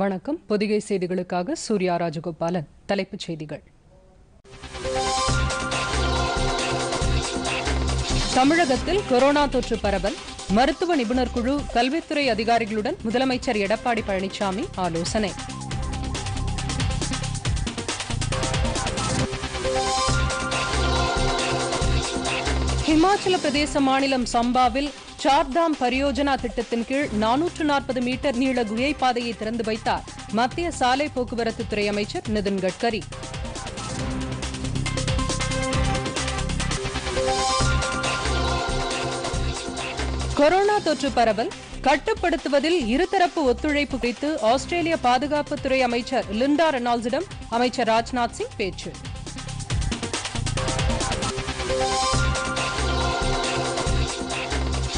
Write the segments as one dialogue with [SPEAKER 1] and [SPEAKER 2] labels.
[SPEAKER 1] வணக்கம் பொதிகை செய்திகளுக்காக சூர்யா ராஜகோபாலன் தலைப்புச் செய்திகள் தமிழகத்தில் கொரோனா தொற்று பரவல் மருத்துவ நிபுணர் குழு கல்வித்துறை அதிகாரிகளுடன் முதலமைச்சர் எடப்பாடி பழனிசாமி ஆலோசனை ஹிமாச்சல பிரதேச மாநிலம் சம்பாவில் சார்தாம் பரியோஜனா திட்டத்தின் கீழ் நானூற்று நாற்பது மீட்டர் நீள குயை பாதையை திறந்து வைத்தார் மத்திய சாலை போக்குவரத்து துறை அமைச்சர் நிதின் கட்கரி கொரோனா தொற்று பரவல் கட்டுப்படுத்துவதில் இருதரப்பு ஒத்துழைப்பு குறித்து ஆஸ்திரேலிய பாதுகாப்புத்துறை அமைச்சர் லிண்டா ரெனால்ஸிடம் அமைச்சர் ராஜ்நாத் சிங் பேச்சு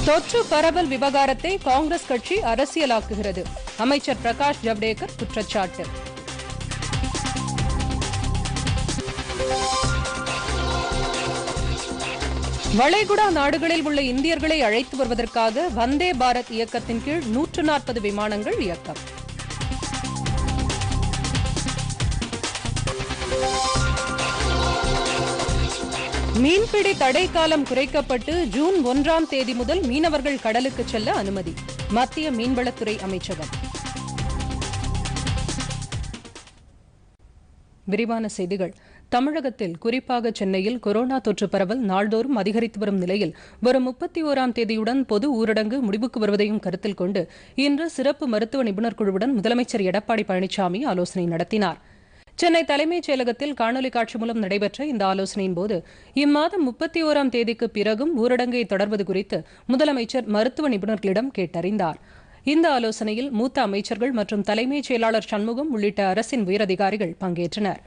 [SPEAKER 1] தொற்று பரவல் விவகாரத்தை காங்கிரஸ் கட்சி அரசியலாக்குகிறது அமைச்சர் பிரகாஷ் ஜவ்டேகர் குற்றச்சாட்டு வளைகுடா நாடுகளில் உள்ள இந்தியர்களை அழைத்து வருவதற்காக வந்தே பாரத் இயக்கத்தின் கீழ் நூற்று நாற்பது விமானங்கள் இயக்கம் மீன்பிடி தடை காலம் குறைக்கப்பட்டு ஜூன் ஒன்றாம் தேதி முதல் மீனவர்கள் கடலுக்கு செல்ல அனுமதி மத்திய மீன்வளத்துறை அமைச்சகம் விரிவான செய்திகள் தமிழகத்தில் குறிப்பாக சென்னையில் கொரோனா தொற்று பரவல் நாள்தோறும் அதிகரித்து வரும் நிலையில் வரும் முப்பத்தி ஓராம் தேதியுடன் பொது ஊரடங்கு முடிவுக்கு வருவதையும் கருத்தில் கொண்டு இன்று சிறப்பு மருத்துவ நிபுணர் குழுவுடன் முதலமைச்சர் எடப்பாடி பழனிசாமி ஆலோசனை நடத்தினாா் சென்னை தலைமைச் செயலகத்தில் காணொலி காட்சி மூலம் நடைபெற்ற இந்த ஆலோசனையின் போது இம்மாதம் முப்பத்தி ஓராம் தேதிக்கு பிறகும் ஊரடங்கை தொடர்வது குறித்து முதலமைச்சர் மருத்துவ நிபுணர்களிடம் கேட்டறிந்தார் இந்த ஆலோசனையில் மூத்த அமைச்சர்கள் மற்றும் தலைமைச் செயலாளர் சண்முகம் உள்ளிட்ட அரசின் உயரதிகாரிகள் பங்கேற்றனர்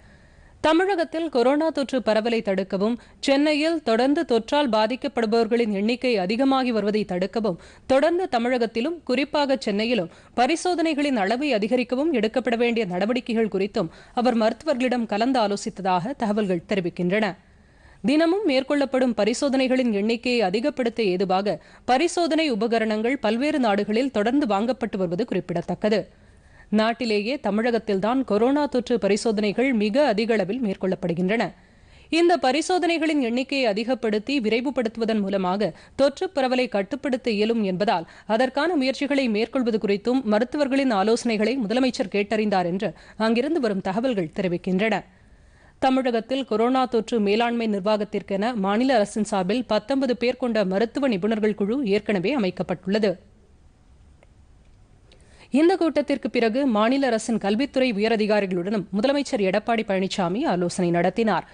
[SPEAKER 1] தமிழகத்தில் கொரோனா தொற்று பரவலை தடுக்கவும் சென்னையில் தொடர்ந்து தொற்றால் பாதிக்கப்படுபவர்களின் எண்ணிக்கை அதிகமாகி வருவதை தடுக்கவும் தொடர்ந்து தமிழகத்திலும் குறிப்பாக சென்னையிலும் பரிசோதனைகளின் அளவை அதிகரிக்கவும் எடுக்கப்பட வேண்டிய நடவடிக்கைகள் குறித்தும் அவர் மருத்துவர்களிடம் கலந்து ஆலோசித்ததாக தகவல்கள் தெரிவிக்கின்றன தினமும் மேற்கொள்ளப்படும் பரிசோதனைகளின் எண்ணிக்கையை அதிகப்படுத்த ஏதுவாக பரிசோதனை உபகரணங்கள் பல்வேறு நாடுகளில் தொடர்ந்து வாங்கப்பட்டு வருவது குறிப்பிடத்தக்கது நாட்டிலேயே தமிழகத்தில்தான் கொரோனா தொற்று பரிசோதனைகள் மிக அதிக அளவில் மேற்கொள்ளப்படுகின்றன இந்த பரிசோதனைகளின் எண்ணிக்கையை அதிகப்படுத்தி விரைவுபடுத்துவதன் மூலமாக தொற்று பரவலை கட்டுப்படுத்த இயலும் என்பதால் அதற்கான முயற்சிகளை மேற்கொள்வது குறித்தும் மருத்துவர்களின் ஆலோசனைகளை முதலமைச்சர் கேட்டறிந்தார் என்று அங்கிருந்து வரும் தகவல்கள் தெரிவிக்கின்றன தமிழகத்தில் கொரோனா தொற்று மேலாண்மை நிர்வாகத்திற்கென மாநில அரசின் சார்பில் பத்தொன்பது பேர் கொண்ட மருத்துவ நிபுணர்கள் குழு ஏற்கனவே அமைக்கப்பட்டுள்ளது இந்த கூட்டத்திற்கு பிறகு மாநில அரசின் கல்வித்துறை உயரதிகாரிகளுடனும் முதலமைச்சர் எடப்பாடி பழனிசாமி ஆலோசனை நடத்தினார்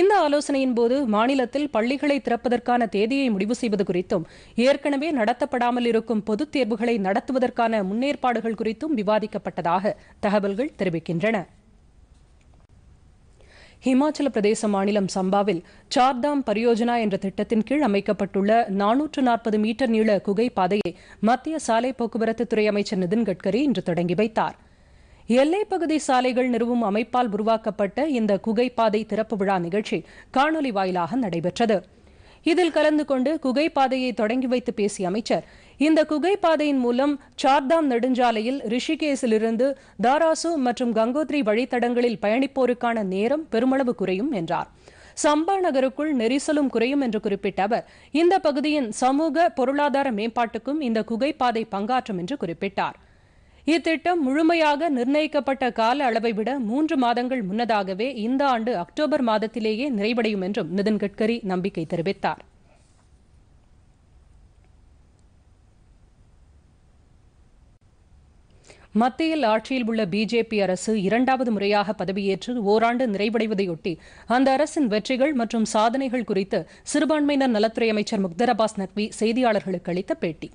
[SPEAKER 1] இந்த ஆலோசனையின் போது மாநிலத்தில் பள்ளிகளை திறப்பதற்கான தேதியை முடிவு செய்வது குறித்தும் ஏற்கனவே நடத்தப்படாமல் இருக்கும் பொதுத் தேர்வுகளை நடத்துவதற்கான முன்னேற்பாடுகள் குறித்தும் விவாதிக்கப்பட்டதாக தகவல்கள் தெரிவிக்கின்றன ஹிமாச்சல பிரதேச மாநிலம் சம்பாவில் சார்தாம் பரியோஜனா என்ற திட்டத்தின் கீழ் அமைக்கப்பட்டுள்ள நானூற்று நாற்பது மீட்டர் நீள குகை பாதையை மத்திய சாலை போக்குவரத்துத்துறை அமைச்சர் நிதின் கட்கரி இன்று தொடங்கி வைத்தார் எல்லைப்பகுதி சாலைகள் நிறுவும் அமைப்பால் உருவாக்கப்பட்ட இந்த குகைப்பாதை திறப்பு விழா நிகழ்ச்சி காணொலி வாயிலாக நடைபெற்றது இதில் கலந்து கொண்டு குகைப்பாதையை தொடங்கி வைத்து பேசிய அமைச்சர் இந்த குகைப்பாதையின் மூலம் சார்தாம் நெடுஞ்சாலையில் ரிஷிகேசிலிருந்து தாராசு மற்றும் கங்கோத்ரி வழித்தடங்களில் பயணிப்போருக்கான நேரம் பெருமளவு குறையும் என்றார் சம்பா நகருக்குள் நெரிசலும் குறையும் என்று குறிப்பிட்ட அவர் இந்த பகுதியின் சமூக பொருளாதார மேம்பாட்டுக்கும் இந்த குகைப்பாதை பங்காற்றும் என்று குறிப்பிட்டார் இத்திட்டம் முழுமையாக நிர்ணயிக்கப்பட்ட கால அளவை விட மூன்று மாதங்கள் முன்னதாகவே இந்த ஆண்டு அக்டோபர் மாதத்திலேயே நிறைவடையும் என்றும் நிதின் கட்கரி நம்பிக்கை தெரிவித்தாா் மத்தியில் ஆட்சியில் உள்ள பிஜேபி அரசு இரண்டாவது முறையாக பதவியேற்று ஓராண்டு நிறைவடைவதையொட்டி அந்த அரசின் வெற்றிகள் மற்றும் சாதனைகள் குறித்து சிறுபான்மையினர் நலத்துறை அமைச்சர் முக்தர் அபாஸ் நக்வி செய்தியாளர்களுக்கு அளித்த பேட்டி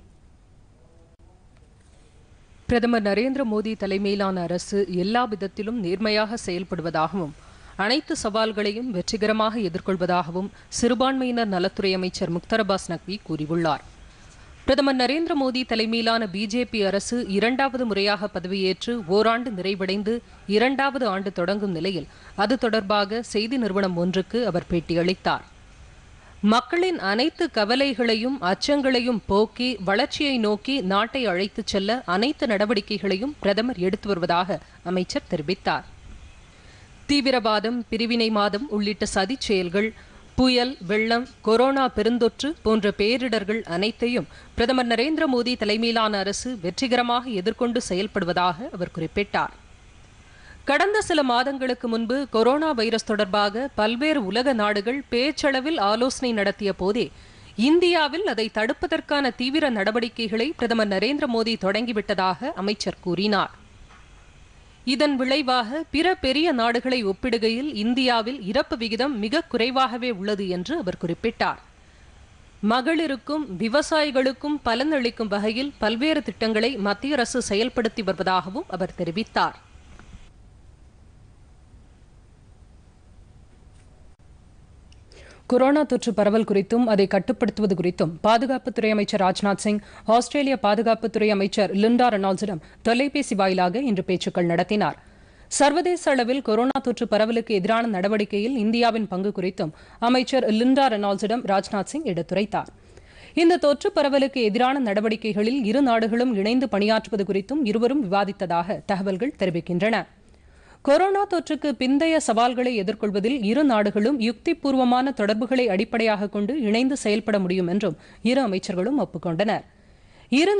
[SPEAKER 1] பிரதமர் நரேந்திர மோடி தலைமையிலான அரசு எல்லா விதத்திலும் நேர்மையாக செயல்படுவதாகவும் அனைத்து சவால்களையும் வெற்றிகரமாக எதிர்கொள்வதாகவும் சிறுபான்மையினர் நலத்துறை அமைச்சர் முக்தர் அபாஸ் நக்வி கூறியுள்ளார் பிரதமர் நரேந்திர மோடி தலைமையிலான பிஜேபி அரசு இரண்டாவது முறையாக பதவியேற்று ஓராண்டு நிறைவடைந்து இரண்டாவது ஆண்டு தொடங்கும் நிலையில் அது தொடர்பாக செய்தி நிறுவனம் ஒன்றுக்கு அவர் பேட்டியளித்தார் மக்களின் அனைத்து கவலைகளையும் அச்சங்களையும் போக்கி வளர்ச்சியை நோக்கி நாட்டை அழைத்துச் செல்ல அனைத்து நடவடிக்கைகளையும் பிரதமர் எடுத்து வருவதாக அமைச்சர் தெரிவித்தார் தீவிரவாதம் பிரிவினை மாதம் உள்ளிட்ட சதி செயல்கள் புயல் வெள்ளம் கொரோனா பெருந்தொற்று போன்ற பேரிடர்கள் அனைத்தையும் பிரதமர் நரேந்திர மோடி தலைமையிலான அரசு வெற்றிகரமாக எதிர்கொண்டு செயல்படுவதாக அவர் குறிப்பிட்டார் கடந்த சில மாதங்களுக்கு முன்பு கொரோனா வைரஸ் தொடர்பாக பல்வேறு உலக நாடுகள் பேச்சளவில் ஆலோசனை நடத்திய போதே இந்தியாவில் அதை தடுப்பதற்கான தீவிர நடவடிக்கைகளை பிரதமர் நரேந்திர மோடி தொடங்கிவிட்டதாக அமைச்சர் கூறினார் இதன் விளைவாக பிற பெரிய நாடுகளை ஒப்பிடுகையில் இந்தியாவில் இறப்பு விகிதம் மிக குறைவாகவே உள்ளது என்று அவர் குறிப்பிட்டார் மகளிருக்கும் விவசாயிகளுக்கும் பலனளிக்கும் வகையில் பல்வேறு திட்டங்களை மத்திய அரசு செயல்படுத்தி வருவதாகவும் அவர் தெரிவித்தார் கொரோனா தொற்று பரவல் குறித்தும் அதை கட்டுப்படுத்துவது குறித்தும் பாதுகாப்புத்துறை அமைச்சர் ராஜ்நாத் சிங் ஆஸ்திரேலிய பாதுகாப்புத்துறை அமைச்சர் லிண்டா ரெனால்ஸிடம் தொலைபேசி வாயிலாக இன்று பேச்சுக்கள் நடத்தினார் சர்வதேச அளவில் கொரோனா தொற்று பரவலுக்கு எதிரான நடவடிக்கையில் இந்தியாவின் பங்கு குறித்தும் அமைச்சர் லிண்டா ரெனால்ஸிடம் ராஜ்நாத் சிங் எடுத்துரைத்தார் இந்த தொற்று பரவலுக்கு எதிரான நடவடிக்கைகளில் இரு நாடுகளும் இணைந்து பணியாற்றுவது குறித்தும் இருவரும் விவாதித்ததாக தகவல்கள் தெரிவிக்கின்றன கொரோனா தொற்றுக்கு பிந்தைய சவால்களை எதிர்கொள்வதில் இரு நாடுகளும் யுக்திபூர்வமான தொடர்புகளை அடிப்படையாக கொண்டு இணைந்து செயல்பட முடியும் என்றும் இரு அமைச்சர்களும் ஒப்புக்கொண்டனர் இரு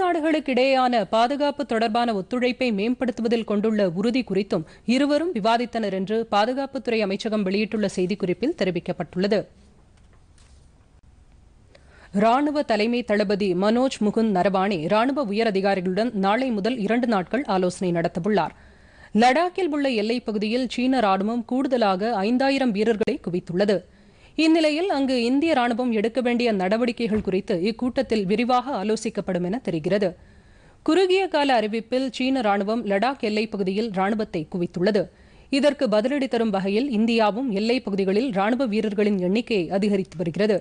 [SPEAKER 1] இடையேயான பாதுகாப்பு தொடர்பான ஒத்துழைப்பை மேம்படுத்துவதில் கொண்டுள்ள உறுதி குறித்தும் இருவரும் விவாதித்தனர் என்று பாதுகாப்புத்துறை அமைச்சகம் வெளியிட்டுள்ள செய்திக்குறிப்பில் தெரிவிக்கப்பட்டுள்ளது ராணுவ தலைமை தளபதி மனோஜ் முகுந்த் நரவானே ராணுவ உயர் அதிகாரிகளுடன் நாளை முதல் இரண்டு நாட்கள் ஆலோசனை நடத்தவுள்ளாா் லடாக்கில் உள்ள எல்லைப் பகுதியில் சீன ராணுவம் கூடுதலாக ஐந்தாயிரம் வீரர்களை குவித்துள்ளது இந்நிலையில் அங்கு இந்திய ராணுவம் எடுக்க வேண்டிய நடவடிக்கைகள் குறித்து இக்கூட்டத்தில் விரிவாக ஆலோசிக்கப்படும் என தெரிகிறது குறுகிய கால அறிவிப்பில் சீன ராணுவம் லடாக் எல்லைப் பகுதியில் ராணுவத்தை குவித்துள்ளது இதற்கு பதிலடி தரும் வகையில் இந்தியாவும் எல்லைப் பகுதிகளில் ராணுவ வீரர்களின் எண்ணிக்கையை அதிகரித்து வருகிறது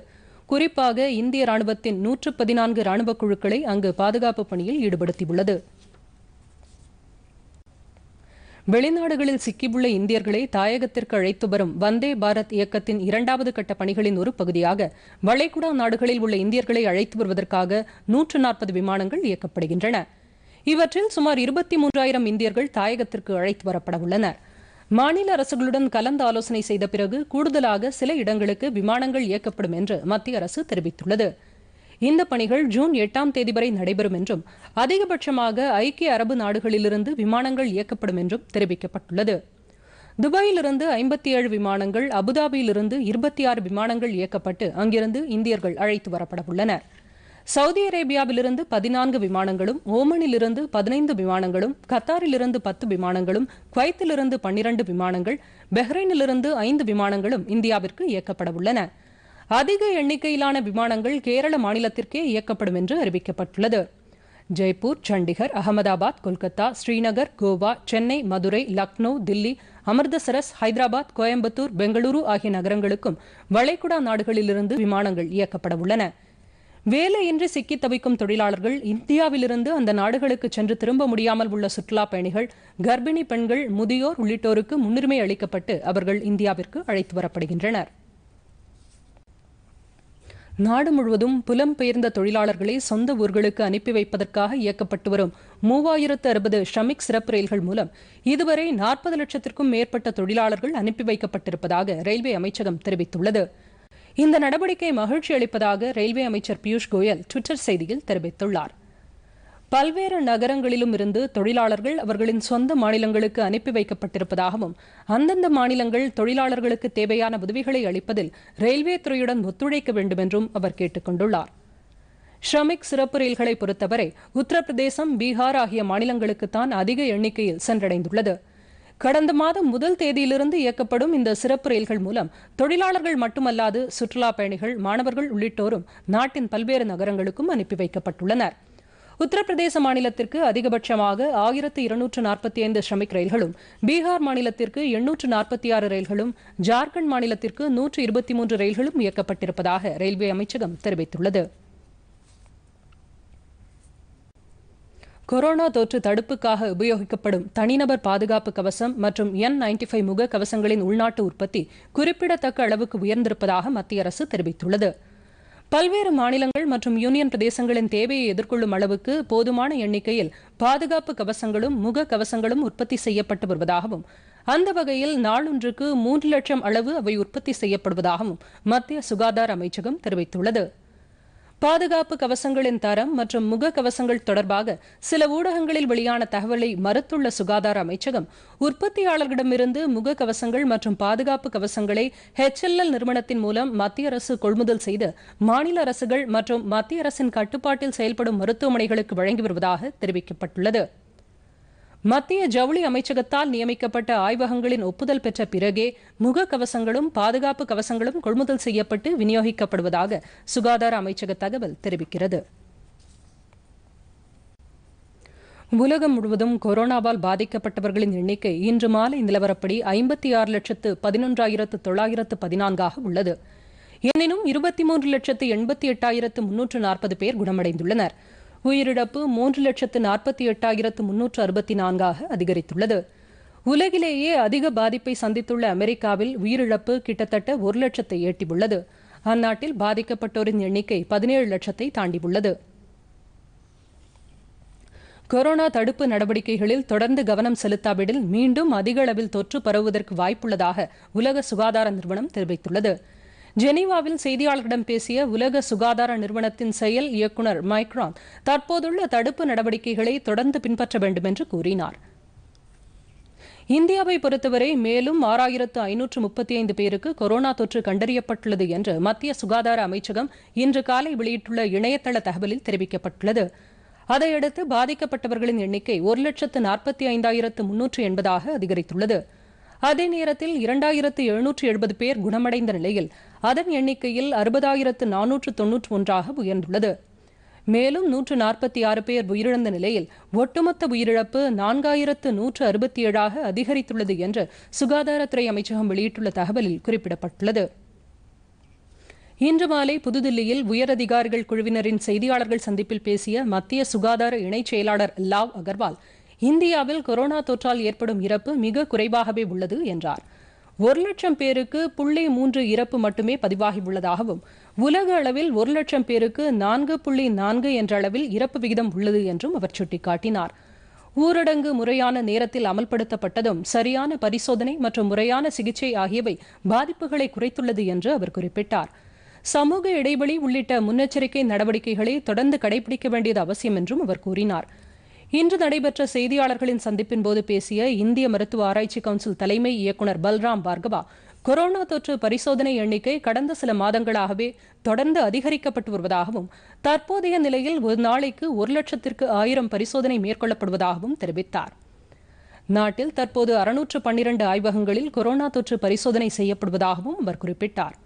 [SPEAKER 1] குறிப்பாக இந்திய ராணுவத்தின் நூற்று பதினான்கு ராணுவ குழுக்களை அங்கு பாதுகாப்பு பணியில் ஈடுபடுத்தியுள்ளது வெளிநாடுகளில் சிக்கியுள்ள இந்தியர்களை தாயகத்திற்கு அழைத்து வரும் வந்தே பாரத் இயக்கத்தின் இரண்டாவது கட்ட பணிகளின் ஒரு பகுதியாக வளைகுடா நாடுகளில் உள்ள இந்தியர்களை அழைத்து வருவதற்காக நூற்று நாற்பது விமானங்கள் இயக்கப்படுகின்றன இவற்றில் சுமார் இருபத்தி மூன்றாயிரம் இந்தியர்கள் தாயகத்திற்கு அழைத்து வரப்பட உள்ளனர் மாநில அரசுகளுடன் கலந்து ஆலோசனை செய்த பிறகு கூடுதலாக சில இடங்களுக்கு விமானங்கள் இயக்கப்படும் என்று மத்திய அரசு தெரிவித்துள்ளது இந்த பணிகள் ஜூன் எட்டாம் தேதி வரை நடைபெறும் என்றும் அதிகபட்சமாக ஐக்கிய அரபு நாடுகளிலிருந்து விமானங்கள் இயக்கப்படும் என்றும் தெரிவிக்கப்பட்டுள்ளது துபாயிலிருந்து ஐம்பத்தி ஏழு விமானங்கள் அபுதாபியிலிருந்து இருபத்தி ஆறு விமானங்கள் இயக்கப்பட்டு அங்கிருந்து இந்தியர்கள் அழைத்து வரப்பட உள்ளனர் சவுதி அரேபியாவிலிருந்து பதினான்கு விமானங்களும் ஓமனிலிருந்து பதினைந்து விமானங்களும் கத்தாரிலிருந்து பத்து விமானங்களும் குவைத்திலிருந்து பன்னிரண்டு விமானங்கள் பஹ்ரைனிலிருந்து ஐந்து விமானங்களும் இந்தியாவிற்கு இயக்கப்பட உள்ளன அதிக எண்ணிக்கையிலான விமானங்கள் கேரள மாநிலத்திற்கே இயக்கப்படும் என்று அறிவிக்கப்பட்டுள்ளது ஜெய்ப்பூர் சண்டிகர் அகமதாபாத் கொல்கத்தா ஸ்ரீநகர் கோவா சென்னை மதுரை லக்னோ தில்லி அமிர்தசரஸ் ஹைதராபாத் கோயம்புத்தூர் பெங்களூரு ஆகிய நகரங்களுக்கும் வளைகுடா நாடுகளிலிருந்து விமானங்கள் இயக்கப்பட உள்ளன வேலையின்றி சிக்கித் தவிக்கும் தொழிலாளர்கள் இந்தியாவிலிருந்து அந்த நாடுகளுக்கு சென்று திரும்ப முடியாமல் உள்ள சுற்றுலாப் பயணிகள் கர்ப்பிணி பெண்கள் முதியோர் உள்ளிட்டோருக்கு முன்னுரிமை அளிக்கப்பட்டு அவர்கள் இந்தியாவிற்கு அழைத்து வரப்படுகின்றனர் நாடு முழுவதும் புலம்பெயர்ந்த தொழிலாளர்களை சொந்த ஊர்களுக்கு அனுப்பி வைப்பதற்காக இயக்கப்பட்டு வரும் மூவாயிரத்து அறுபது ஷமிக் சிறப்பு ரயில்கள் மூலம் இதுவரை நாற்பது லட்சத்திற்கும் மேற்பட்ட தொழிலாளர்கள் அனுப்பி வைக்கப்பட்டிருப்பதாக ரயில்வே அமைச்சகம் தெரிவித்துள்ளது இந்த நடவடிக்கை மகிழ்ச்சி அளிப்பதாக ரயில்வே அமைச்சர் பியூஷ் கோயல் டுவிட்டர் செய்தியில் தெரிவித்துள்ளார் பல்வேறு நகரங்களிலும் இருந்து தொழிலாளர்கள் அவர்களின் சொந்த மாநிலங்களுக்கு அனுப்பி வைக்கப்பட்டிருப்பதாகவும் அந்தந்த மாநிலங்கள் தொழிலாளர்களுக்கு தேவையான உதவிகளை அளிப்பதில் ரயில்வே துறையுடன் ஒத்துழைக்க வேண்டும் என்றும் அவர் கேட்டுக் கொண்டுள்ளார் ஷ்ரமிக் சிறப்பு ரயில்களை பொறுத்தவரை உத்தரப்பிரதேசம் பீகார் ஆகிய மாநிலங்களுக்குத்தான் அதிக எண்ணிக்கையில் சென்றடைந்துள்ளது கடந்த மாதம் முதல் தேதியிலிருந்து இயக்கப்படும் இந்த சிறப்பு ரயில்கள் மூலம் தொழிலாளர்கள் மட்டுமல்லாது சுற்றுலா பயணிகள் மாணவர்கள் உள்ளிட்டோரும் நாட்டின் பல்வேறு நகரங்களுக்கும் அனுப்பி வைக்கப்பட்டுள்ளனா் உத்தரப்பிரதேச மாநிலத்திற்கு அதிகபட்சமாக ஆயிரத்து இருநூற்று நாற்பத்தி ஐந்து ஷமிக் ரயில்களும் பீகார் மாநிலத்திற்கு எண்ணூற்று நாற்பத்தி ஆறு ரயில்களும் ஜார்க்கண்ட் மாநிலத்திற்கு நூற்று இருபத்தி மூன்று ரயில்களும் இயக்கப்பட்டிருப்பதாக ரயில்வே அமைச்சகம் தெரிவித்துள்ளது கொரோனா தொற்று தடுப்புக்காக உபயோகிக்கப்படும் தனிநபர் பாதுகாப்பு கவசம் மற்றும் என் நைன்டி ஃபைவ் முக கவசங்களின் உள்நாட்டு உற்பத்தி குறிப்பிடத்தக்க அளவுக்கு உயர்ந்திருப்பதாக மத்திய அரசு தெரிவித்துள்ளது பல்வேறு மாநிலங்கள் மற்றும் யூனியன் பிரதேசங்களின் தேவையை எதிர்கொள்ளும் அளவுக்கு போதுமான எண்ணிக்கையில் பாதுகாப்பு கவசங்களும் முக கவசங்களும் உற்பத்தி செய்யப்பட்டு வருவதாகவும் அந்த வகையில் நாளொன்றுக்கு மூன்று லட்சம் அளவு அவை உற்பத்தி செய்யப்படுவதாகவும் மத்திய சுகாதார அமைச்சகம் தெரிவித்துள்ளது பாதுகாப்பு கவசங்களின் தரம் மற்றும் முக கவசங்கள் தொடர்பாக சில ஊடகங்களில் வெளியான தகவலை மறுத்துள்ள சுகாதார அமைச்சகம் உற்பத்தியாளர்களிடமிருந்து முக கவசங்கள் மற்றும் பாதுகாப்பு கவசங்களை ஹெச்எல்எல் நிறுவனத்தின் மூலம் மத்திய அரசு கொள்முதல் செய்து மாநில அரசுகள் மற்றும் மத்திய அரசின் கட்டுப்பாட்டில் செயல்படும் மருத்துவமனைகளுக்கு வழங்கி வருவதாக தெரிவிக்கப்பட்டுள்ளது மத்திய ஜவுளி அமைச்சகத்தால் நியமிக்கப்பட்ட ஆய்வகங்களின் ஒப்புதல் பெற்ற பிறகே முக கவசங்களும் பாதுகாப்பு கவசங்களும் கொள்முதல் செய்யப்பட்டு விநியோகிக்கப்படுவதாக சுகாதார அமைச்சக தகவல் தெரிவிக்கிறது உலகம் முழுவதும் கொரோனாவால் பாதிக்கப்பட்டவர்களின் எண்ணிக்கை இன்று மாலை நிலவரப்படி ஐம்பத்தி ஆறு லட்சத்து பதினொன்றாயிரத்து தொள்ளாயிரத்து பதினான்காக உள்ளது எனினும் இருபத்தி மூன்று லட்சத்து எண்பத்தி எட்டாயிரத்து முன்னூற்று நாற்பது பேர் குணமடைந்துள்ளனர் உயிரிழப்பு மூன்று லட்சத்து நாற்பத்தி எட்டாயிரத்து முன்னூற்று அறுபத்தி நான்காக அதிகரித்துள்ளது உலகிலேயே அதிக பாதிப்பை சந்தித்துள்ள அமெரிக்காவில் உயிரிழப்பு கிட்டத்தட்ட ஒரு லட்சத்தை எட்டியுள்ளது அந்நாட்டில் பாதிக்கப்பட்டோரின் எண்ணிக்கை பதினேழு லட்சத்தை தாண்டியுள்ளது கொரோனா தடுப்பு நடவடிக்கைகளில் தொடர்ந்து கவனம் செலுத்தாவிடில் மீண்டும் அதிக அளவில் தொற்று பரவுவதற்கு வாய்ப்புள்ளதாக உலக சுகாதார நிறுவனம் தெரிவித்துள்ளது ஜெனீவாவில் செய்தியாளர்களிடம் பேசிய உலக சுகாதார நிறுவனத்தின் செயல் இயக்குநர் மைக்ரான் தற்போதுள்ள தடுப்பு நடவடிக்கைகளை தொடர்ந்து பின்பற்ற வேண்டும் என்று கூறினார் இந்தியாவை பொறுத்தவரை மேலும் ஆறாயிரத்து ஐநூற்று முப்பத்தி ஐந்து பேருக்கு கொரோனா தொற்று கண்டறியப்பட்டுள்ளது என்று மத்திய சுகாதார அமைச்சகம் இன்று காலை வெளியிட்டுள்ள இணையதள தகவலில் தெரிவிக்கப்பட்டுள்ளது அதையடுத்து பாதிக்கப்பட்டவர்களின் எண்ணிக்கை ஒரு லட்சத்து நாற்பத்தி ஐந்தாயிரத்து முன்னூற்று எண்பதாக அதிகரித்துள்ளது அதே நேரத்தில் இரண்டாயிரத்து எழுநூற்று எழுபது பேர் குணமடைந்த நிலையில் அதன் எண்ணிக்கையில் அறுபதாயிரத்து நானூற்று தொன்னூற்று ஒன்றாக உயர்ந்துள்ளது மேலும் நூற்று நாற்பத்தி ஆறு பேர் உயிரிழந்த நிலையில் ஒட்டுமொத்த உயிரிழப்பு நான்காயிரத்து நூற்று அறுபத்தி ஏழாக அதிகரித்துள்ளது என்று சுகாதாரத்துறை அமைச்சகம் வெளியிட்டுள்ள தகவலில் குறிப்பிடப்பட்டுள்ளது இன்று மாலை புதுதில்லியில் உயரதிகாரிகள் குழுவினரின் செய்தியாளர்கள் சந்திப்பில் பேசிய மத்திய சுகாதார இணைச் செயலாளர் லாவ் அகர்வால் இந்தியாவில் கொரோனா தொற்றால் ஏற்படும் இறப்பு மிக குறைவாகவே உள்ளது என்றார் ஒரு லட்சம் பேருக்கு புள்ளி மூன்று இறப்பு மட்டுமே பதிவாகியுள்ளதாகவும் உலக அளவில் ஒரு லட்சம் பேருக்கு நான்கு புள்ளி நான்கு என்ற அளவில் இறப்பு விகிதம் உள்ளது என்றும் அவர் சுட்டிக்காட்டினார் ஊரடங்கு முறையான நேரத்தில் அமல்படுத்தப்பட்டதும் சரியான பரிசோதனை மற்றும் முறையான சிகிச்சை ஆகியவை பாதிப்புகளை குறைத்துள்ளது என்று அவர் குறிப்பிட்டார் சமூக இடைவெளி உள்ளிட்ட முன்னெச்சரிக்கை நடவடிக்கைகளை தொடர்ந்து கடைபிடிக்க வேண்டியது அவசியம் என்றும் அவர் கூறினார் இன்று நடைபெற்ற செய்தியாளர்களின் சந்திப்பின்போது பேசிய இந்திய மருத்துவ ஆராய்ச்சி கவுன்சில் தலைமை இயக்குநர் பல்ராம் பார்கவா கொரோனா தொற்று பரிசோதனை எண்ணிக்கை கடந்த சில மாதங்களாகவே தொடர்ந்து அதிகரிக்கப்பட்டு வருவதாகவும் தற்போதைய நிலையில் ஒரு நாளைக்கு ஒரு லட்சத்திற்கு ஆயிரம் பரிசோதனை மேற்கொள்ளப்படுவதாகவும் தெரிவித்தார் நாட்டில் தற்போது அறுநூற்று பன்னிரண்டு ஆய்வகங்களில் கொரோனா தொற்று பரிசோதனை செய்யப்படுவதாகவும் அவர் குறிப்பிட்டார்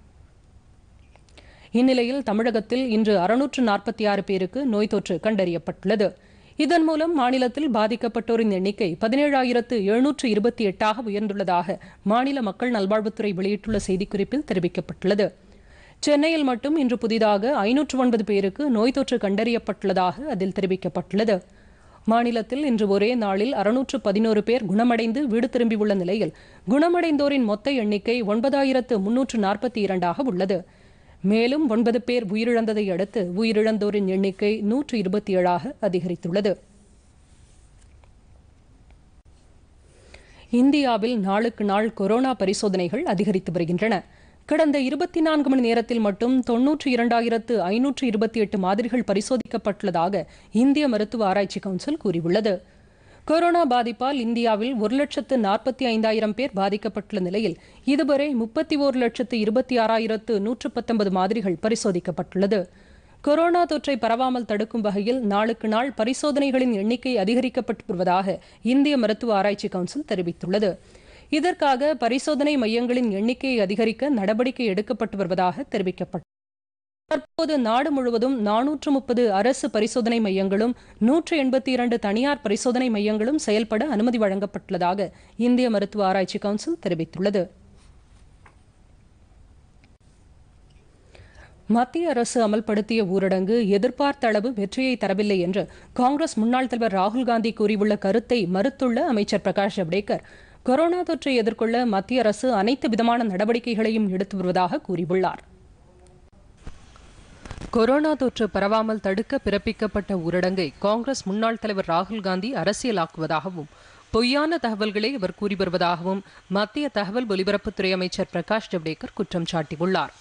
[SPEAKER 1] இந்நிலையில் தமிழகத்தில் இன்று அறுநூற்று நாற்பத்தி ஆறு பேருக்கு நோய் தொற்று கண்டறியப்பட்டுள்ளது இதன் மூலம் மாநிலத்தில் பாதிக்கப்பட்டோரின் எண்ணிக்கை பதினேழாயிரத்து எழுநூற்று இருபத்தி எட்டாக உயர்ந்துள்ளதாக மாநில மக்கள் நல்வாழ்வுத்துறை வெளியிட்டுள்ள செய்திக்குறிப்பில் தெரிவிக்கப்பட்டுள்ளது சென்னையில் மட்டும் இன்று புதிதாக ஐநூற்று ஒன்பது பேருக்கு நோய் தொற்று கண்டறியப்பட்டுள்ளதாக அதில் தெரிவிக்கப்பட்டுள்ளது மாநிலத்தில் இன்று ஒரே நாளில் அறுநூற்று பதினோரு பேர் குணமடைந்து வீடு திரும்பியுள்ள நிலையில் குணமடைந்தோரின் மொத்த எண்ணிக்கை ஒன்பதாயிரத்து முன்னூற்று நாற்பத்தி இரண்டாக உள்ளது மேலும் ஒன்பது பேர் உயிரிழந்ததை அடுத்து உயிரிழந்தோரின் எண்ணிக்கை நூற்று இருபத்தி ஏழாக அதிகரித்துள்ளது இந்தியாவில் நாளுக்கு நாள் கொரோனா பரிசோதனைகள் அதிகரித்து வருகின்றன கடந்த இருபத்தி நான்கு மணி நேரத்தில் மட்டும் தொன்னூற்று இரண்டாயிரத்து ஐநூற்று இருபத்தி எட்டு மாதிரிகள் பரிசோதிக்கப்பட்டுள்ளதாக இந்திய மருத்துவ ஆராய்ச்சி கவுன்சில் கூறியுள்ளது கொரோனா பாதிப்பால் இந்தியாவில் ஒரு லட்சத்து நாற்பத்தி ஐந்தாயிரம் பேர் பாதிக்கப்பட்டுள்ள நிலையில் இதுவரை முப்பத்தி ஓரு லட்சத்து இருபத்தி ஆறாயிரத்து நூற்று பத்தொன்பது மாதிரிகள் பரிசோதிக்கப்பட்டுள்ளது கொரோனா தொற்றை பரவாமல் தடுக்கும் வகையில் நாளுக்கு நாள் பரிசோதனைகளின் எண்ணிக்கை அதிகரிக்கப்பட்டு வருவதாக இந்திய மருத்துவ ஆராய்ச்சி கவுன்சில் தெரிவித்துள்ளது இதற்காக பரிசோதனை மையங்களின் எண்ணிக்கையை அதிகரிக்க நடவடிக்கை எடுக்கப்பட்டு வருவதாக தெரிவிக்கப்பட்டது தற்போது நாடு முழுவதும் நானூற்று முப்பது அரசு பரிசோதனை மையங்களும் நூற்று எண்பத்தி இரண்டு தனியார் பரிசோதனை மையங்களும் செயல்பட அனுமதி வழங்கப்பட்டுள்ளதாக இந்திய மருத்துவ ஆராய்ச்சி கவுன்சில் தெரிவித்துள்ளது மத்திய அரசு அமல்படுத்திய ஊரடங்கு எதிர்பார்த்த அளவு வெற்றியை தரவில்லை என்று காங்கிரஸ் முன்னாள் தலைவர் ராகுல் காந்தி கூறியுள்ள கருத்தை மறுத்துள்ள அமைச்சர் பிரகாஷ் ஜவடேகர் கொரோனா தொற்றை எதிர்கொள்ள மத்திய அரசு அனைத்து விதமான நடவடிக்கைகளையும் எடுத்து வருவதாக கூறியுள்ளாா் கொரோனா தொற்று பரவாமல் தடுக்க பிறப்பிக்கப்பட்ட ஊரடங்கை காங்கிரஸ் முன்னாள் தலைவர் ராகுல் காந்தி அரசியலாக்குவதாகவும் பொய்யான தகவல்களை அவர் கூறி வருவதாகவும் மத்திய தகவல் ஒலிபரப்புத்துறை அமைச்சர் பிரகாஷ் ஜவ்டேகர் குற்றம் சாட்டியுள்ளார்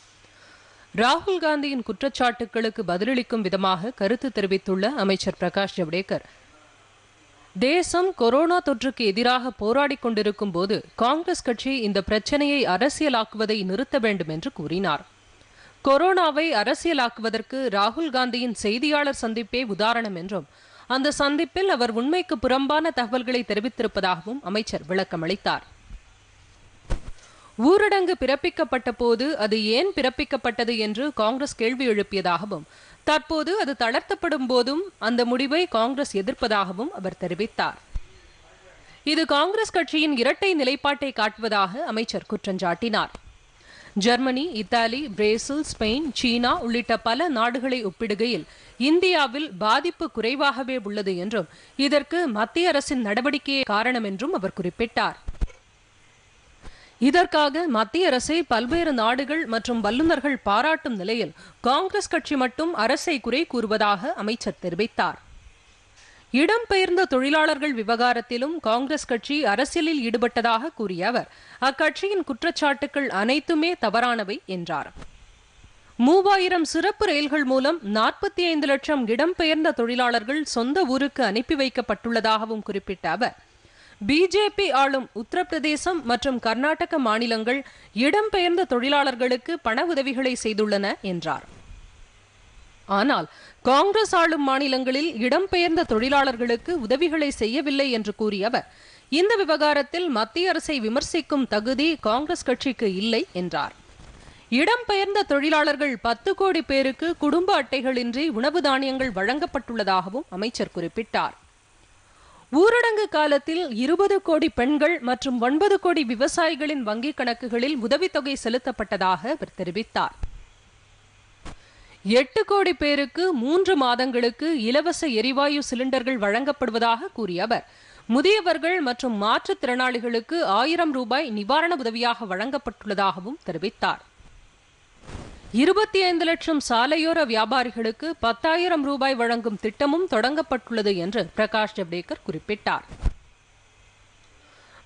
[SPEAKER 1] ராகுல் காந்தியின் குற்றச்சாட்டுகளுக்கு பதிலளிக்கும் விதமாக கருத்து தெரிவித்துள்ள அமைச்சர் பிரகாஷ் ஜவ்டேகர் தேசம் கொரோனா தொற்றுக்கு எதிராக போராடிக் கொண்டிருக்கும் போது காங்கிரஸ் கட்சி இந்த பிரச்சனையை அரசியலாக்குவதை நிறுத்த வேண்டும் என்று கூறினார் கொரோனாவை அரசியலாக்குவதற்கு ராகுல் காந்தியின் செய்தியாளர் சந்திப்பே உதாரணம் என்றும் அந்த சந்திப்பில் அவர் உண்மைக்கு புறம்பான தகவல்களை தெரிவித்திருப்பதாகவும் அமைச்சர் விளக்கம் அளித்தார் ஊரடங்கு பிறப்பிக்கப்பட்ட போது அது ஏன் பிறப்பிக்கப்பட்டது என்று காங்கிரஸ் கேள்வி எழுப்பியதாகவும் தற்போது அது தளர்த்தப்படும் போதும் அந்த முடிவை காங்கிரஸ் எதிர்ப்பதாகவும் அவர் தெரிவித்தார் இது காங்கிரஸ் கட்சியின் இரட்டை நிலைப்பாட்டை காட்டுவதாக அமைச்சர் குற்றஞ்சாட்டினார் Germany Italy Brazil Spain China உள்ளிட்ட பல நாடுகளை ஒப்பிடுகையில் இந்தியாவில் பாதிப்பு குறைவாகவே உள்ளது என்றும் இதற்கு மத்திய அரசின் நடவடிக்கையே காரணம் என்றும் அவர் குறிப்பிட்டார் இதற்காக மத்திய அரசை பல்வேறு நாடுகள் மற்றும் வல்லுநர்கள் பாராட்டும் நிலையில் காங்கிரஸ் கட்சி மட்டும் அரசை குறை கூறுவதாக அமைச்சர் தெரிவித்தார் இடம்பெயர்ந்த தொழிலாளர்கள் விவகாரத்திலும் காங்கிரஸ் கட்சி அரசியலில் ஈடுபட்டதாக கூறிய அவர் அக்கட்சியின் குற்றச்சாட்டுகள் அனைத்துமே தவறானவை என்றார் மூவாயிரம் சிறப்பு ரயில்கள் மூலம் நாற்பத்தி ஐந்து லட்சம் இடம்பெயர்ந்த தொழிலாளர்கள் சொந்த ஊருக்கு அனுப்பி வைக்கப்பட்டுள்ளதாகவும் குறிப்பிட்ட அவர் பிஜேபி ஆளும் உத்தரப்பிரதேசம் மற்றும் கர்நாடக மாநிலங்கள் இடம்பெயர்ந்த தொழிலாளர்களுக்கு பண உதவிகளை செய்துள்ளன என்றார் ஆனால் காங்கிரஸ் ஆளும் மாநிலங்களில் இடம்பெயர்ந்த தொழிலாளர்களுக்கு உதவிகளை செய்யவில்லை என்று கூறிய அவர் இந்த விவகாரத்தில் மத்திய அரசை விமர்சிக்கும் தகுதி காங்கிரஸ் கட்சிக்கு இல்லை என்றார் இடம்பெயர்ந்த தொழிலாளர்கள் பத்து கோடி பேருக்கு குடும்ப அட்டைகளின்றி உணவு தானியங்கள் வழங்கப்பட்டுள்ளதாகவும் அமைச்சர் குறிப்பிட்டார் ஊரடங்கு காலத்தில் இருபது கோடி பெண்கள் மற்றும் ஒன்பது கோடி விவசாயிகளின் வங்கிக் கணக்குகளில் உதவித்தொகை செலுத்தப்பட்டதாக அவர் தெரிவித்தார் எட்டு கோடி பேருக்கு மூன்று மாதங்களுக்கு இலவச எரிவாயு சிலிண்டர்கள் வழங்கப்படுவதாக கூறிய அவர் முதியவர்கள் மற்றும் மாற்றுத்திறனாளிகளுக்கு ஆயிரம் ரூபாய் நிவாரண உதவியாக வழங்கப்பட்டுள்ளதாகவும் தெரிவித்தார் இருபத்தி ஐந்து லட்சம் சாலையோர வியாபாரிகளுக்கு பத்தாயிரம் ரூபாய் வழங்கும் திட்டமும் தொடங்கப்பட்டுள்ளது என்று பிரகாஷ் ஜவ்டேகர் குறிப்பிட்டார்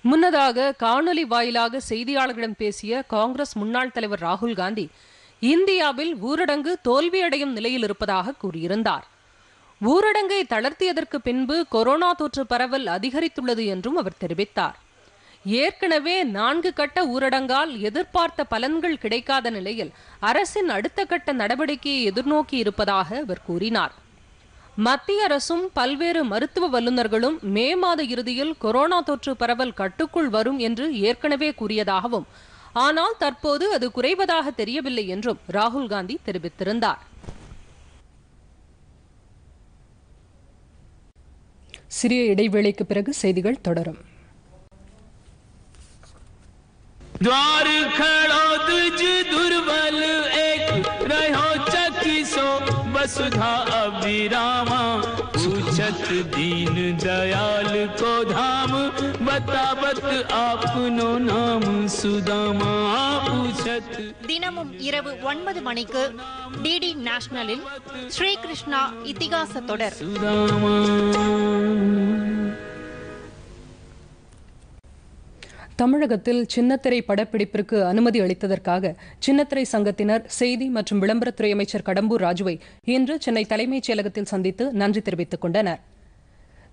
[SPEAKER 1] முன்னதாக காணொலி வாயிலாக செய்தியாளர்களிடம் பேசிய காங்கிரஸ் முன்னாள் தலைவர் ராகுல் காந்தி இந்தியாவில் ஊரடங்கு தோல்வியடையும் நிலையில் இருப்பதாக கூறியிருந்தார் ஊரடங்கை தளர்த்தியதற்கு பின்பு கொரோனா தொற்று பரவல் அதிகரித்துள்ளது என்றும் அவர் தெரிவித்தார் ஏற்கனவே நான்கு கட்ட ஊரடங்கால் எதிர்பார்த்த பலன்கள் கிடைக்காத நிலையில் அரசின் அடுத்த கட்ட நடவடிக்கையை எதிர்நோக்கி இருப்பதாக அவர் கூறினார் மத்திய அரசும் பல்வேறு மருத்துவ வல்லுநர்களும் மே மாத இறுதியில் கொரோனா தொற்று பரவல் கட்டுக்குள் வரும் என்று ஏற்கனவே கூறியதாகவும் ஆனால் தற்போது அது குறைவதாக தெரியவில்லை என்றும் ராகுல் காந்தி தெரிவித்திருந்தார் சிறிய இடைவேளைக்கு பிறகு செய்திகள் தொடரும்
[SPEAKER 2] दुर्बल पूछत दीन दयाल को धाम बतावत आपनो नाम சுதாமா பூச்சத்
[SPEAKER 1] தினமும் இரவு ஒன்பது மணிக்கு டிடி நேஷனலில் ஸ்ரீகிருஷ்ணா இத்திகாச தொடர் சுதாமா தமிழகத்தில் சின்னத்திரை படப்பிடிப்பிற்கு அனுமதி அளித்ததற்காக சின்னத்திரை சங்கத்தினர் செய்தி மற்றும் விளம்பரத்துறை அமைச்சர் கடம்பூர் ராஜுவை இன்று சென்னை தலைமைச் செயலகத்தில் சந்தித்து நன்றி தெரிவித்துக் கொண்டனர்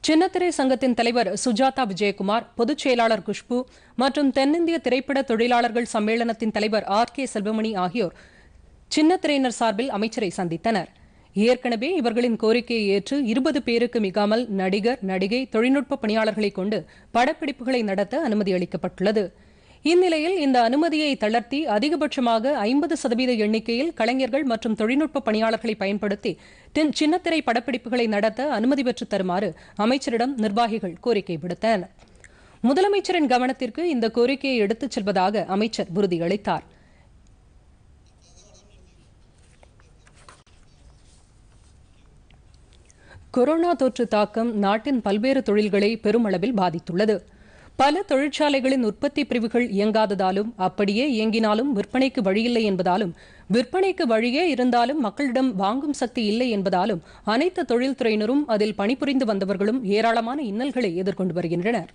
[SPEAKER 1] சின்னத்திரை சங்கத்தின் தலைவர் சுஜாதா விஜயகுமார் பொதுச் செயலாளர் குஷ்பு மற்றும் தென்னிந்திய திரைப்பட தொழிலாளர்கள் சம்மேளனத்தின் தலைவர் ஆர் கே செல்வமணி ஆகியோர் சின்னத்திரையினர் சார்பில் அமைச்சரை சந்தித்தனா் ஏற்கனவே இவர்களின் கோரிக்கையை ஏற்று இருபது பேருக்கு மிகாமல் நடிகர் நடிகை தொழில்நுட்ப பணியாளர்களை கொண்டு படப்பிடிப்புகளை நடத்த அனுமதி அளிக்கப்பட்டுள்ளது இந்நிலையில் இந்த அனுமதியை தளர்த்தி அதிகபட்சமாக ஐம்பது சதவீத எண்ணிக்கையில் கலைஞர்கள் மற்றும் தொழில்நுட்ப பணியாளர்களை பயன்படுத்தி சின்னத்திரை படப்பிடிப்புகளை நடத்த அனுமதி பெற்று தருமாறு அமைச்சரிடம் நிர்வாகிகள் கோரிக்கை விடுத்தனர் முதலமைச்சரின் கவனத்திற்கு இந்த கோரிக்கையை எடுத்துச் செல்வதாக அமைச்சர் உறுதியளித்தாா் கொரோனா தொற்று தாக்கம் நாட்டின் பல்வேறு தொழில்களை பெருமளவில் பாதித்துள்ளது பல தொழிற்சாலைகளின் உற்பத்தி பிரிவுகள் இயங்காததாலும் அப்படியே இயங்கினாலும் விற்பனைக்கு வழியில்லை என்பதாலும் விற்பனைக்கு வழியே இருந்தாலும் மக்களிடம் வாங்கும் சக்தி இல்லை என்பதாலும் அனைத்து தொழில்துறையினரும் அதில் பணிபுரிந்து வந்தவர்களும் ஏராளமான இன்னல்களை எதிர்கொண்டு வருகின்றனர்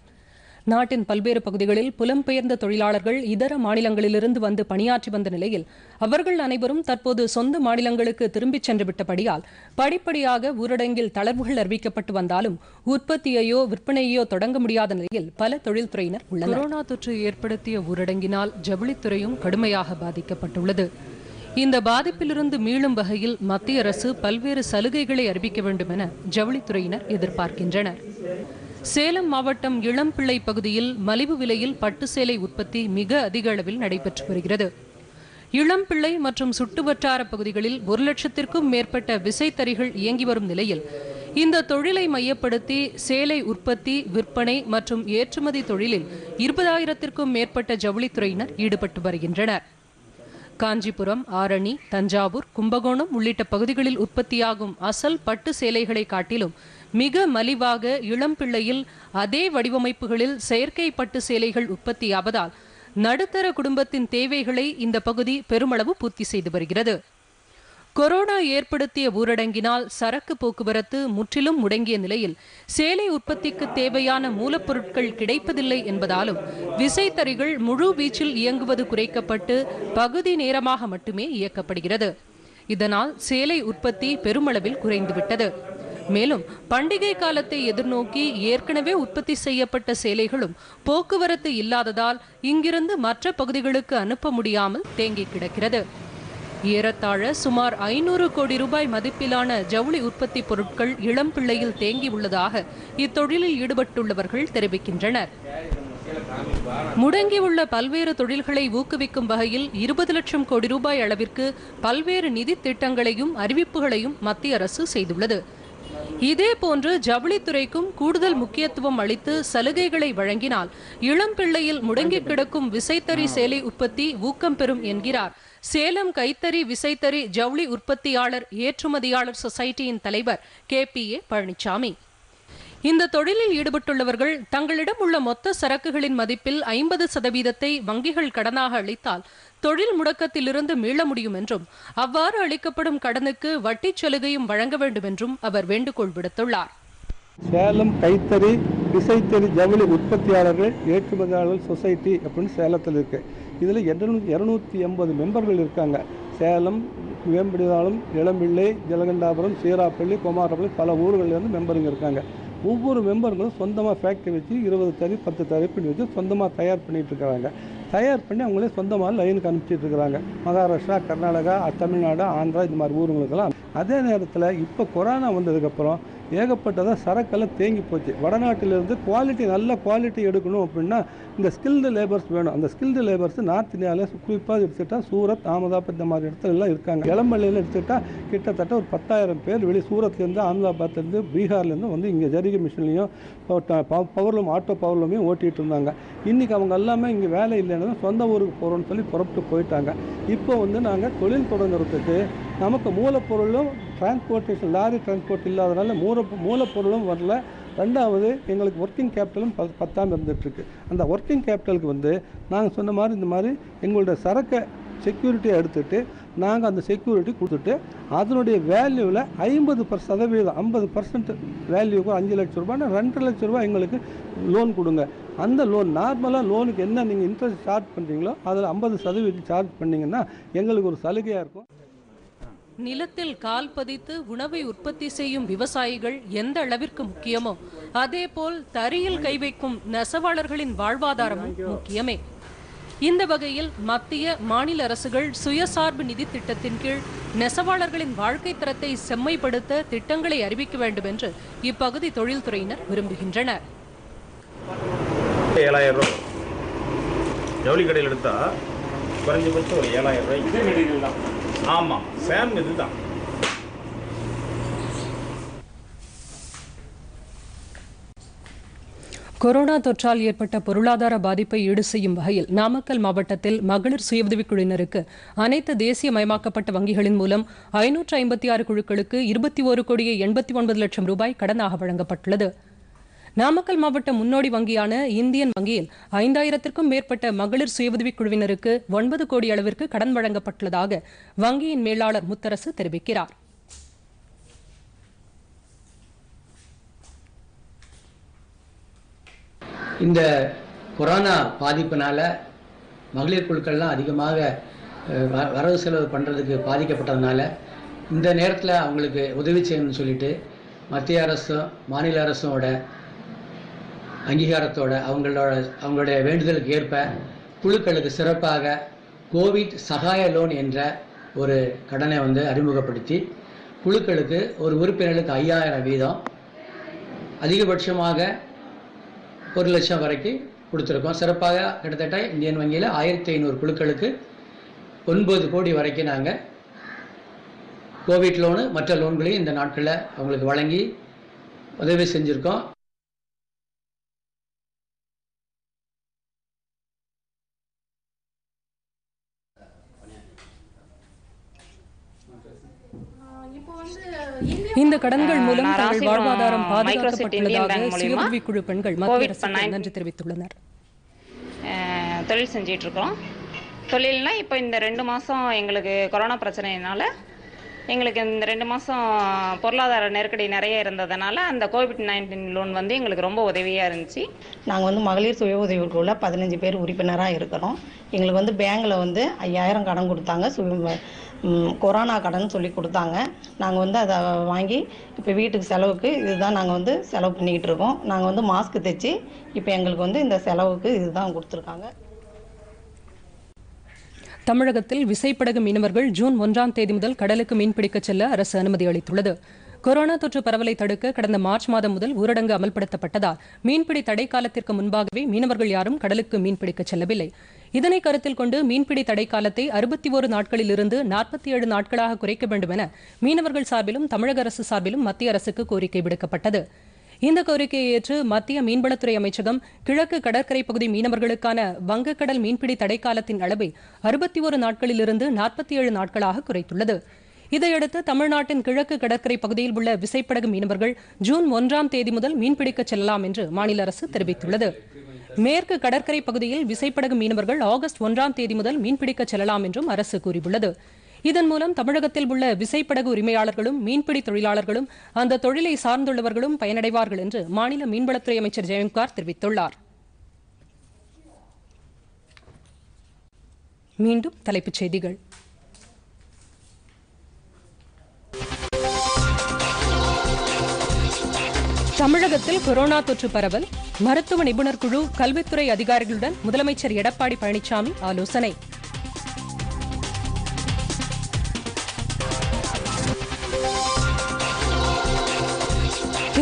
[SPEAKER 1] நாட்டின் பல்வேறு பகுதிகளில் புலம்பெயர்ந்த தொழிலாளர்கள் இதர மாநிலங்களிலிருந்து வந்து பணியாற்றி வந்த நிலையில் அவர்கள் அனைவரும் தற்போது சொந்த மாநிலங்களுக்கு திரும்பிச் சென்று விட்டபடியால் படிப்படியாக ஊரடங்கில் தளர்வுகள் அறிவிக்கப்பட்டு வந்தாலும் உற்பத்தியையோ விற்பனையோ தொடங்க முடியாத நிலையில் பல தொழில்துறையினர் உள்ளனர் கொரோனா தொற்று ஏற்படுத்திய ஊரடங்கினால் ஜவுளித்துறையும் கடுமையாக பாதிக்கப்பட்டுள்ளது இந்த பாதிப்பிலிருந்து மீளும் வகையில் மத்திய அரசு பல்வேறு சலுகைகளை அறிவிக்க வேண்டும் என ஜவுளித்துறையினர் எதிர்பார்க்கின்றனர் சேலம் மாவட்டம் இளம்பிள்ளை பகுதியில் மலிவு விலையில் பட்டு சேலை உற்பத்தி மிக அதிக அளவில் நடைபெற்று வருகிறது இளம்பிள்ளை மற்றும் சுட்டுவட்டார பகுதிகளில் ஒரு லட்சத்திற்கும் மேற்பட்ட விசைத்தறிகள் இயங்கி வரும் நிலையில் இந்த தொழிலை மையப்படுத்தி சேலை உற்பத்தி விற்பனை மற்றும் ஏற்றுமதி தொழிலில் இருபதாயிரத்திற்கும் மேற்பட்ட ஜவுளித்துறையினர் ஈடுபட்டு வருகின்றனர் காஞ்சிபுரம் ஆரணி தஞ்சாவூர் கும்பகோணம் உள்ளிட்ட பகுதிகளில் உற்பத்தியாகும் அசல் பட்டு சேலைகளை காட்டிலும் மிக மலிவாக இளம்பிள்ளையில் அதே வடிவமைப்புகளில் செயற்கை பட்டு சேலைகள் உற்பத்தியாவதால் நடுத்தர குடும்பத்தின் தேவைகளை இந்த பகுதி பெருமளவு பூர்த்தி செய்து வருகிறது கொரோனா ஏற்படுத்திய ஊரடங்கினால் சரக்கு போக்குவரத்து முற்றிலும் முடங்கிய நிலையில் சேலை உற்பத்திக்கு தேவையான மூலப்பொருட்கள் கிடைப்பதில்லை என்பதாலும் விசைத்தறிகள் முழு வீச்சில் இயங்குவது குறைக்கப்பட்டு பகுதி நேரமாக மட்டுமே இயக்கப்படுகிறது இதனால் சேலை உற்பத்தி பெருமளவில் குறைந்துவிட்டது மேலும் பண்டிகை காலத்தை எதிர்நோக்கி ஏற்கனவே உற்பத்தி செய்யப்பட்ட சேலைகளும் போக்குவரத்து இல்லாததால் இங்கிருந்து மற்ற பகுதிகளுக்கு அனுப்ப முடியாமல் தேங்கி கிடக்கிறது ஏறத்தாழ சுமார் ஐநூறு கோடி ரூபாய் மதிப்பிலான ஜவுளி உற்பத்தி பொருட்கள் இளம் பிள்ளையில் தேங்கி உள்ளதாக இத்தொழிலில் ஈடுபட்டுள்ளவர்கள் தெரிவிக்கின்றனர் முடங்கியுள்ள பல்வேறு தொழில்களை ஊக்குவிக்கும் வகையில் இருபது லட்சம் கோடி ரூபாய் அளவிற்கு பல்வேறு நிதி திட்டங்களையும் அறிவிப்புகளையும் மத்திய அரசு செய்துள்ளது இதேபோன்று ஜவுளித்துறைக்கும் கூடுதல் முக்கியத்துவம் அளித்து சலுகைகளை வழங்கினால் இளம் பிள்ளையில் முடங்கி கிடக்கும் விசைத்தறி சேலை உற்பத்தி ஊக்கம் பெறும் என்கிறார் சேலம் கைத்தறி விசைத்தறி ஜவுளி உற்பத்தியாளர் ஏற்றுமதியாளர் சொசைட்டியின் தலைவர் கே பி ஏ பழனிசாமி இந்த தொழிலில் ஈடுபட்டுள்ளவர்கள் தங்களிடம் உள்ள மொத்த சரக்குகளின் மதிப்பில் ஐம்பது சதவீதத்தை வங்கிகள் கடனாக அளித்தால் தொழில் முடக்கத்திலிருந்து மீள முடியும் என்றும் அவ்வாறு அளிக்கப்படும் கடனுக்கு வட்டிச் சலுகையும் வழங்க வேண்டும் என்றும் அவர் வேண்டுகோள் விடுத்துள்ளார்
[SPEAKER 2] சேலம் கைத்தறி விசைத்தறி ஜவுளி உற்பத்தியாளர்கள் ஏற்றுமதியாளர்கள் சொசைட்டி அப்படின்னு சேலத்தில் இருக்குது இதில் இருநூத்தி இரநூத்தி எண்பது மெம்பர்கள் இருக்காங்க சேலம் வேம்பிடிதாளம் இளம்பிள்ளை ஜலகண்டாபுரம் சீராப்பள்ளி குமாரப்பள்ளி பல ஊர்களிலிருந்து மெம்பருங்க இருக்காங்க ஒவ்வொரு மெம்பர்களும் சொந்தமாக ஃபேக்ட்ரி வச்சு இருபது தறி பத்து தறி பண்ணி வச்சு சொந்தமாக தயார் பண்ணிகிட்டு இருக்கிறாங்க தயார் பண்ணி அவங்களே சொந்தமாக லைனுக்கு அனுப்பிச்சிட்டு இருக்கிறாங்க மகாராஷ்டிரா கர்நாடகா தமிழ்நாடு ஆந்திரா இது மாதிரி ஊருங்களுக்கெல்லாம் அதே நேரத்தில் இப்போ கொரோனா வந்ததுக்கப்புறம் ஏகப்பட்டதாக சரக்கெல்லாம் தேங்கி போச்சு வடநாட்டிலேருந்து குவாலிட்டி நல்ல குவாலிட்டி எடுக்கணும் அப்படின்னா இந்த ஸ்கில்டு லேபர்ஸ் வேணும் அந்த ஸ்கில்டு லேபர்ஸ் நார்த் இந்தியாவில் குறிப்பாக எடுத்துக்கிட்டால் சூரத் அகமதாபாத் இந்த மாதிரி இடத்துலலாம் இருக்காங்க இளம்பள்ளியில் எடுத்துக்கிட்டால் கிட்டத்தட்ட ஒரு பத்தாயிரம் பேர் வெளி சூரத்லேருந்து அகமதாபாத்லேருந்து பீகார்லேருந்து வந்து இங்கே ஜரிகை மிஷின்லேயும் பவர்லூம் ஆட்டோ பவர்லூமையும் ஓட்டிகிட்டு இருந்தாங்க இன்றைக்கி அவங்க எல்லாமே இங்கே வேலை இல்லைன்னு சொந்த ஊருக்கு போகிறோன்னு சொல்லி புறப்பட்டு போயிட்டாங்க இப்போ வந்து நாங்கள் தொழில் தொடங்குறதுக்கு நமக்கு மூலப்பொருளும் டிரான்ஸ்போர்ட்டேஷன் லாரி டிரான்ஸ்போர்ட் இல்லாதனால மூல மூலப்பொருளும் வரல ரெண்டாவது எங்களுக்கு ஒர்க்கிங் கேபிட்டலும் ப பத்தாமல் இருந்துகிட்ருக்கு அந்த ஒர்க்கிங் கேபிட்டலுக்கு வந்து நாங்கள் சொன்ன மாதிரி இந்த மாதிரி எங்களோட சரக்கை செக்யூரிட்டியை எடுத்துகிட்டு நாங்கள் அந்த செக்யூரிட்டி கொடுத்துட்டு அதனுடைய வேல்யூவில் ஐம்பது பர் சதவீதம் ஐம்பது பர்சன்ட் வேல்யூக்கு அஞ்சு லட்ச ரூபாய்னா ரெண்டு லட்ச ரூபாய் எங்களுக்கு லோன் கொடுங்க அந்த லோன் நார்மலாக லோனுக்கு என்ன நீங்கள் இன்ட்ரெஸ்ட் சார்ஜ் பண்ணுறீங்களோ அதில் ஐம்பது சதவீதம் சார்ஜ் பண்ணிங்கன்னா எங்களுக்கு ஒரு
[SPEAKER 1] சலுகையாக இருக்கும் நிலத்தில் கால் பதித்து உணவை உற்பத்தி செய்யும் விவசாயிகள் எந்த அளவிற்கு முக்கியமோ அதே போல் தரியில் கை வைக்கும் நெசவாளர்களின் வாழ்வாதாரமும் முக்கியமே இந்த வகையில் மத்திய மாநில அரசுகள் சுயசார்பு நிதி திட்டத்தின் கீழ் நெசவாளர்களின் வாழ்க்கை தரத்தை செம்மைப்படுத்த திட்டங்களை அறிவிக்க வேண்டும் என்று இப்பகுதி தொழில்துறையினர் விரும்புகின்றனர்
[SPEAKER 2] ஏழாயிரம் ஜவுளி கடையில் எடுத்தா குறைஞ்சபட்சம் ஒரு ஏழாயிரம் ரூபாய் ஆமாம் சேம்
[SPEAKER 1] கொரோனா தொற்றால் ஏற்பட்ட பொருளாதார பாதிப்பை ஈடு செய்யும் வகையில் நாமக்கல் மாவட்டத்தில் மகளிர் சுயஉதவிக்குழுவினருக்கு அனைத்து தேசிய மயமாக்கப்பட்ட வங்கிகளின் மூலம் ஐநூற்று ஐம்பத்தி ஆறு குழுக்களுக்கு இருபத்தி ஒரு கோடியே எண்பத்தி ஒன்பது லட்சம் ரூபாய் கடனாக வழங்கப்பட்டுள்ளது நாமக்கல் மாவட்ட முன்னோடி வங்கியான இந்தியன் வங்கியில் ஐந்தாயிரத்திற்கும் மேற்பட்ட மகளிர் சுயஉதவிக் குழுவினருக்கு ஒன்பது கோடி அளவிற்கு கடன் வழங்கப்பட்டுள்ளதாக வங்கியின் மேலாளர் முத்தரசு தெரிவிக்கிறார்
[SPEAKER 2] இந்த கொரோனா பாதிப்பினால மகளிர் குழுக்கள்லாம் அதிகமாக வரவு செலவு பண்ணுறதுக்கு பாதிக்கப்பட்டதுனால இந்த நேரத்தில் அவங்களுக்கு உதவி செய்யணும்னு சொல்லிட்டு மத்திய அரசும் மாநில அரசோட அங்கீகாரத்தோட அவங்களோட அவங்களுடைய வேண்டுதலுக்கு ஏற்ப குழுக்களுக்கு சிறப்பாக கோவிட் சகாய லோன் என்ற ஒரு கடனை வந்து அறிமுகப்படுத்தி குழுக்களுக்கு ஒரு உறுப்பினர்களுக்கு ஐயாயிரம் வீதம் அதிகபட்சமாக ஒரு லட்சம் வரைக்கும் கொடுத்துருக்கோம் சிறப்பாக கிட்டத்தட்ட இந்தியன் வங்கியில் ஆயிரத்தி ஐநூறு குழுக்களுக்கு ஒன்பது கோடி வரைக்கும் நாங்கள் கோவிட் லோனு மற்ற லோன்களையும் இந்த நாட்களில் அவங்களுக்கு வழங்கி உதவி செஞ்சுருக்கோம் இந்த கடன்கள் மூலம் தங்கள் வாழ்வாதாரம் பாதுகாக்கப்பட்டுள்ளதாக சுயஉதவிக்குழு
[SPEAKER 1] பெண்கள் மத்திய நன்றி தெரிவித்துள்ளனர் தொழில் செஞ்சிட்டு இருக்கோம் தொழில்னா இப்போ இந்த ரெண்டு மாதம் எங்களுக்கு கொரோனா பிரச்சனையினால எங்களுக்கு இந்த ரெண்டு மாதம் பொருளாதார நெருக்கடி நிறைய இருந்ததுனால அந்த கோவிட் நைன்டீன் லோன் வந்து எங்களுக்கு ரொம்ப உதவியாக இருந்துச்சு நாங்கள் வந்து மகளிர் சுய உதவி குழுவில் பதினஞ்சு பேர் உறுப்பினராக இருக்கிறோம் எங்களுக்கு வந்து பேங்கில் வந்து ஐயாயிரம் கடன் கொடுத்தாங்க சுய கொரோனா கடன் சொல்லி கொடுத்தாங்க நாங்கள் வந்து அதை வாங்கி இப்போ வீட்டுக்கு செலவுக்கு
[SPEAKER 2] இதுதான் நாங்கள் வந்து செலவு பண்ணிக்கிட்டு இருக்கோம் நாங்கள் வந்து மாஸ்க்கு தைச்சி இப்போ எங்களுக்கு வந்து இந்த செலவுக்கு
[SPEAKER 1] இதுதான் கொடுத்துருக்காங்க தமிழகத்தில் விசைப்படகு மீனவர்கள் ஜூன் ஒன்றாம் தேதி முதல் கடலுக்கு மீன்பிடிக்க செல்ல அரசு அனுமதி அளித்துள்ளது கொரோனா தொற்று பரவலை தடுக்க கடந்த மார்ச் மாதம் முதல் ஊரடங்கு அமல்படுத்தப்பட்டதால் மீன்பிடி தடை காலத்திற்கு முன்பாகவே மீனவர்கள் யாரும் கடலுக்கு மீன்பிடிக்க செல்லவில்லை இதனை கருத்தில் கொண்டு மீன்பிடி தடை காலத்தை அறுபத்தி ஒரு நாட்களிலிருந்து நாற்பத்தி ஏழு நாட்களாக குறைக்க வேண்டும் என மீனவர்கள் சார்பிலும் தமிழக அரசு சார்பிலும் மத்திய அரசுக்கு கோரிக்கை விடுக்கப்பட்டது இந்த கோரிக்கையை ஏற்று மத்திய மீன்வளத்துறை அமைச்சகம் கிழக்கு கடற்கரை பகுதி மீனவர்களுக்கான வங்கக்கடல் மீன்பிடி தடை காலத்தின் அளவை அறுபத்தி ஒரு நாட்களிலிருந்து நாற்பத்தி ஏழு நாட்களாக குறைத்துள்ளது இதையடுத்து தமிழ்நாட்டின் கிழக்கு கடற்கரை பகுதியில் உள்ள விசைப்படகு மீனவர்கள் ஜூன் ஒன்றாம் தேதி முதல் மீன்பிடிக்கச் செல்லலாம் என்று மாநில அரசு தெரிவித்துள்ளது மேற்கு கடற்கரை பகுதியில் விசைப்படகு மீனவர்கள் ஆகஸ்ட் ஒன்றாம் தேதி முதல் மீன்பிடிக்க செல்லலாம் என்றும் அரசு கூறியுள்ளது இதன் மூலம் தமிழகத்தில் உள்ள விசைப்படகு உரிமையாளர்களும் மீன்பிடி தொழிலாளர்களும் அந்த தொழிலை சார்ந்துள்ளவர்களும் பயனடைவார்கள் என்று மாநில மீன்வளத்துறை அமைச்சர் ஜெயம்கார் தெரிவித்துள்ளார் மீண்டும் தலைப்புச் செய்திகள் தமிழகத்தில் கொரோனா தொற்று பரவல் மருத்துவ நிபுணர் குழு கல்வித்துறை அதிகாரிகளுடன் முதலமைச்சர் எடப்பாடி பழனிசாமி ஆலோசனை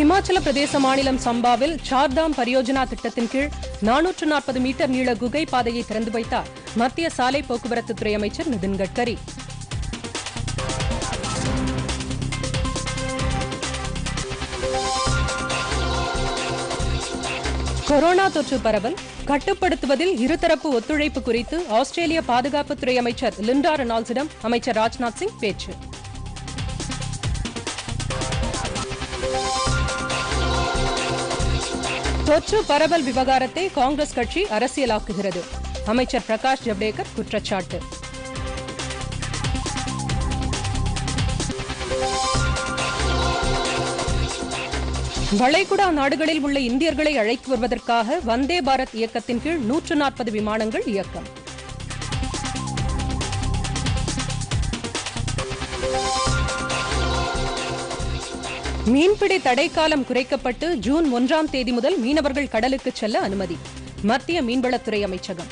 [SPEAKER 1] இமாச்சல பிரதேச மாநிலம் சம்பாவில் சார்தாம் பரியோஜனா திட்டத்தின் கீழ் நானூற்று நாற்பது மீட்டர் நீள குகை பாதையை திறந்து வைத்தார் மத்திய சாலை போக்குவரத்துத்துறை அமைச்சர் நிதின் கட்கரி கொரோனா தொற்று பரவல் கட்டுப்படுத்துவதில் இருதரப்பு ஒத்துழைப்பு குறித்து ஆஸ்திரேலிய பாதுகாப்புத்துறை அமைச்சர் லிண்டா ரெனால்ஸிடம் அமைச்சர் ராஜ்நாத் சிங் பேச்சு தொற்று பரவல் விவகாரத்தை காங்கிரஸ் கட்சி அரசியலாக்குகிறது அமைச்சர் பிரகாஷ் ஜவ்டேகர் குற்றச்சாட்டு வளைகுடா நாடுகளில் உள்ள இந்தியர்களை அழைத்து வருவதற்காக வந்தே பாரத் இயக்கத்தின் கீழ் நூற்று நாற்பது விமானங்கள் இயக்கம் மீன்பிடி தடை காலம் குறைக்கப்பட்டு ஜூன் ஒன்றாம் தேதி முதல் மீனவர்கள் கடலுக்கு செல்ல அனுமதி மத்திய மீன்வளத்துறை அமைச்சகம்